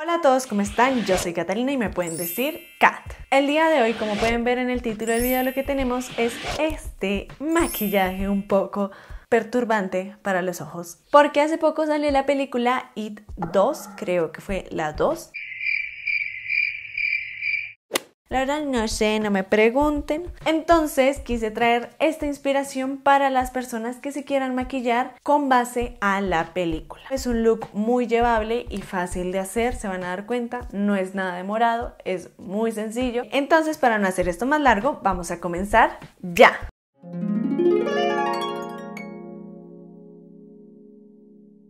Hola a todos, ¿cómo están? Yo soy Catalina y me pueden decir Cat. El día de hoy, como pueden ver en el título del video, lo que tenemos es este maquillaje un poco perturbante para los ojos. Porque hace poco salió la película It 2, creo que fue la 2. La verdad no sé, no me pregunten. Entonces quise traer esta inspiración para las personas que se quieran maquillar con base a la película. Es un look muy llevable y fácil de hacer, se van a dar cuenta, no es nada demorado, es muy sencillo. Entonces para no hacer esto más largo, vamos a comenzar ya.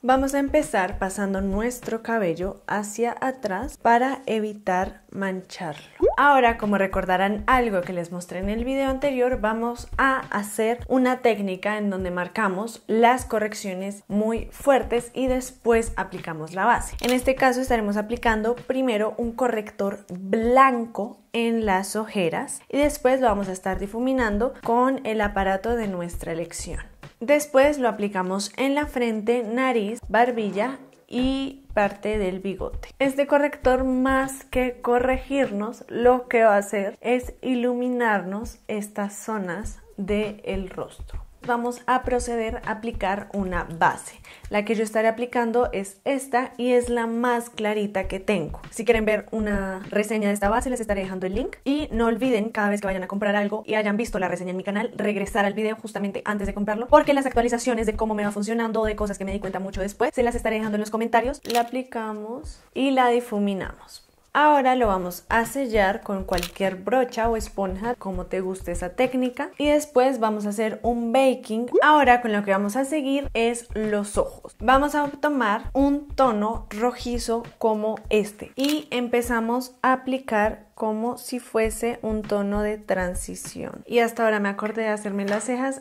Vamos a empezar pasando nuestro cabello hacia atrás para evitar mancharlo. Ahora, como recordarán algo que les mostré en el video anterior, vamos a hacer una técnica en donde marcamos las correcciones muy fuertes y después aplicamos la base. En este caso estaremos aplicando primero un corrector blanco en las ojeras y después lo vamos a estar difuminando con el aparato de nuestra elección. Después lo aplicamos en la frente, nariz, barbilla y parte del bigote. Este corrector más que corregirnos lo que va a hacer es iluminarnos estas zonas del rostro vamos a proceder a aplicar una base. La que yo estaré aplicando es esta y es la más clarita que tengo. Si quieren ver una reseña de esta base, les estaré dejando el link. Y no olviden, cada vez que vayan a comprar algo y hayan visto la reseña en mi canal, regresar al video justamente antes de comprarlo, porque las actualizaciones de cómo me va funcionando, de cosas que me di cuenta mucho después, se las estaré dejando en los comentarios. La aplicamos y la difuminamos. Ahora lo vamos a sellar con cualquier brocha o esponja, como te guste esa técnica. Y después vamos a hacer un baking. Ahora con lo que vamos a seguir es los ojos. Vamos a tomar un tono rojizo como este. Y empezamos a aplicar como si fuese un tono de transición. Y hasta ahora me acordé de hacerme las cejas.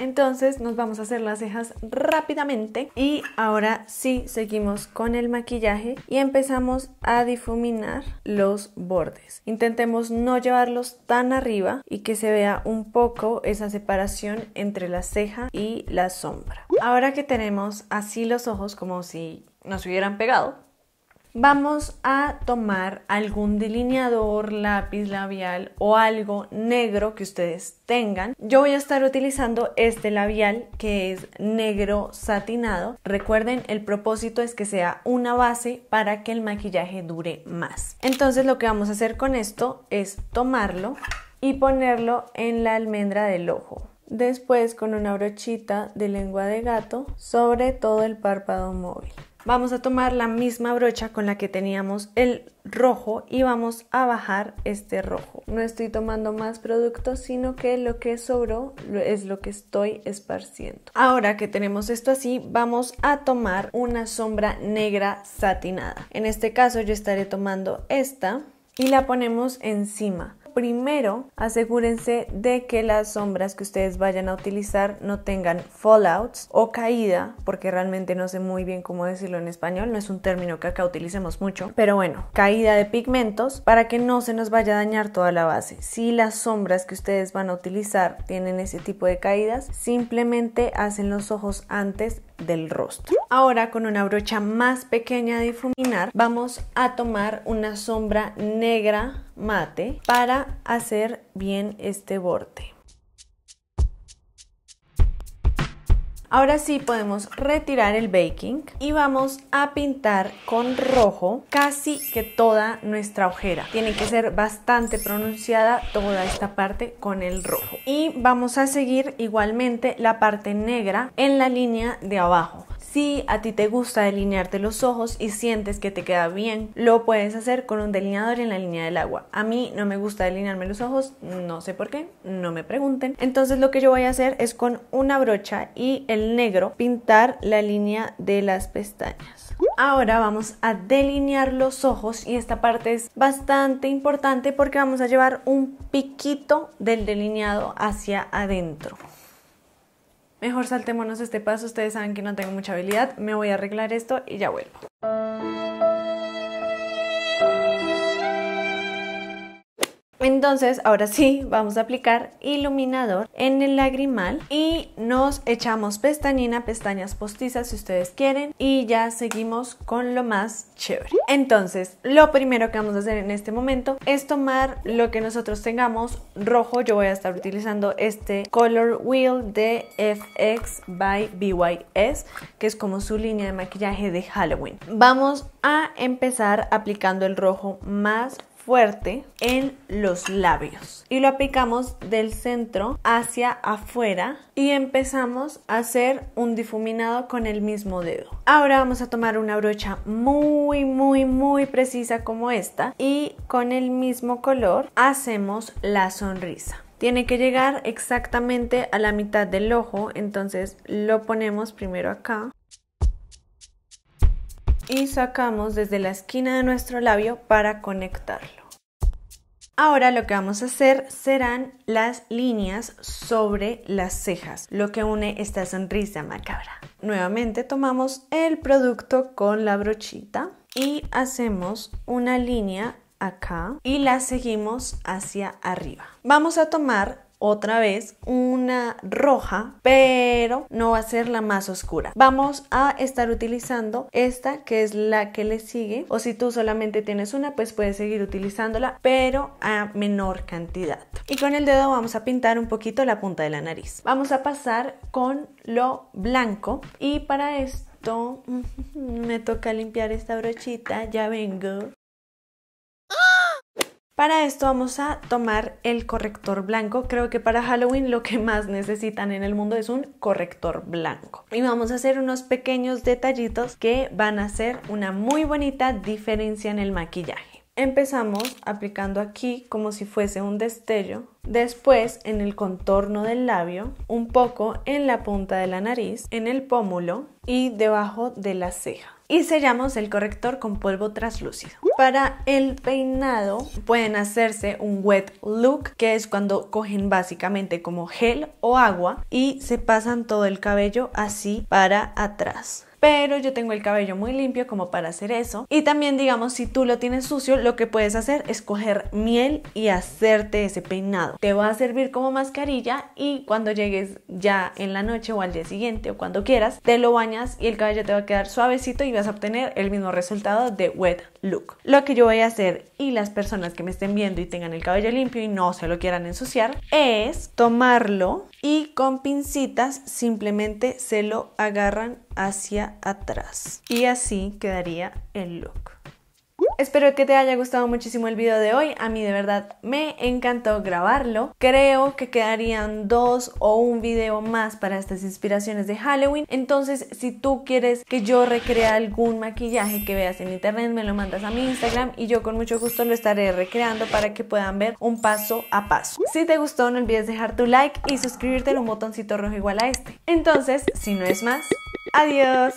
Entonces nos vamos a hacer las cejas rápidamente y ahora sí seguimos con el maquillaje y empezamos a difuminar los bordes. Intentemos no llevarlos tan arriba y que se vea un poco esa separación entre la ceja y la sombra. Ahora que tenemos así los ojos como si nos hubieran pegado, vamos a tomar algún delineador, lápiz labial o algo negro que ustedes tengan. Yo voy a estar utilizando este labial que es negro satinado. Recuerden, el propósito es que sea una base para que el maquillaje dure más. Entonces lo que vamos a hacer con esto es tomarlo y ponerlo en la almendra del ojo. Después con una brochita de lengua de gato sobre todo el párpado móvil vamos a tomar la misma brocha con la que teníamos el rojo y vamos a bajar este rojo. No estoy tomando más producto, sino que lo que sobró es lo que estoy esparciendo. Ahora que tenemos esto así, vamos a tomar una sombra negra satinada. En este caso yo estaré tomando esta y la ponemos encima primero asegúrense de que las sombras que ustedes vayan a utilizar no tengan fallouts o caída, porque realmente no sé muy bien cómo decirlo en español, no es un término que acá utilicemos mucho, pero bueno, caída de pigmentos para que no se nos vaya a dañar toda la base. Si las sombras que ustedes van a utilizar tienen ese tipo de caídas, simplemente hacen los ojos antes del rostro. Ahora con una brocha más pequeña de difuminar vamos a tomar una sombra negra mate para hacer bien este borde. Ahora sí podemos retirar el baking y vamos a pintar con rojo casi que toda nuestra ojera. Tiene que ser bastante pronunciada toda esta parte con el rojo. Y vamos a seguir igualmente la parte negra en la línea de abajo. Si a ti te gusta delinearte los ojos y sientes que te queda bien, lo puedes hacer con un delineador en la línea del agua. A mí no me gusta delinearme los ojos, no sé por qué, no me pregunten. Entonces lo que yo voy a hacer es con una brocha y el negro pintar la línea de las pestañas. Ahora vamos a delinear los ojos y esta parte es bastante importante porque vamos a llevar un piquito del delineado hacia adentro. Mejor saltémonos este paso, ustedes saben que no tengo mucha habilidad, me voy a arreglar esto y ya vuelvo. Entonces, ahora sí, vamos a aplicar iluminador en el lagrimal y nos echamos pestañina, pestañas postizas si ustedes quieren y ya seguimos con lo más chévere. Entonces, lo primero que vamos a hacer en este momento es tomar lo que nosotros tengamos rojo. Yo voy a estar utilizando este Color Wheel de FX by BYS, que es como su línea de maquillaje de Halloween. Vamos a empezar aplicando el rojo más fuerte en los labios y lo aplicamos del centro hacia afuera y empezamos a hacer un difuminado con el mismo dedo. Ahora vamos a tomar una brocha muy muy muy precisa como esta y con el mismo color hacemos la sonrisa tiene que llegar exactamente a la mitad del ojo, entonces lo ponemos primero acá y sacamos desde la esquina de nuestro labio para conectarlo. Ahora lo que vamos a hacer serán las líneas sobre las cejas, lo que une esta sonrisa macabra. Nuevamente tomamos el producto con la brochita y hacemos una línea acá y la seguimos hacia arriba. Vamos a tomar otra vez una roja, pero no va a ser la más oscura. Vamos a estar utilizando esta que es la que le sigue o si tú solamente tienes una pues puedes seguir utilizándola pero a menor cantidad. Y con el dedo vamos a pintar un poquito la punta de la nariz. Vamos a pasar con lo blanco y para esto me toca limpiar esta brochita, ya vengo. Para esto vamos a tomar el corrector blanco. Creo que para Halloween lo que más necesitan en el mundo es un corrector blanco. Y vamos a hacer unos pequeños detallitos que van a hacer una muy bonita diferencia en el maquillaje. Empezamos aplicando aquí como si fuese un destello, después en el contorno del labio, un poco en la punta de la nariz, en el pómulo y debajo de la ceja. Y sellamos el corrector con polvo translúcido. Para el peinado pueden hacerse un wet look, que es cuando cogen básicamente como gel o agua y se pasan todo el cabello así para atrás pero yo tengo el cabello muy limpio como para hacer eso. Y también digamos, si tú lo tienes sucio, lo que puedes hacer es coger miel y hacerte ese peinado. Te va a servir como mascarilla y cuando llegues ya en la noche o al día siguiente o cuando quieras, te lo bañas y el cabello te va a quedar suavecito y vas a obtener el mismo resultado de wet look. Lo que yo voy a hacer y las personas que me estén viendo y tengan el cabello limpio y no se lo quieran ensuciar es tomarlo y con pincitas simplemente se lo agarran hacia atrás y así quedaría el look. Espero que te haya gustado muchísimo el video de hoy. A mí de verdad me encantó grabarlo. Creo que quedarían dos o un video más para estas inspiraciones de Halloween. Entonces, si tú quieres que yo recrea algún maquillaje que veas en internet, me lo mandas a mi Instagram y yo con mucho gusto lo estaré recreando para que puedan ver un paso a paso. Si te gustó, no olvides dejar tu like y suscribirte en un botoncito rojo igual a este. Entonces, si no es más, adiós.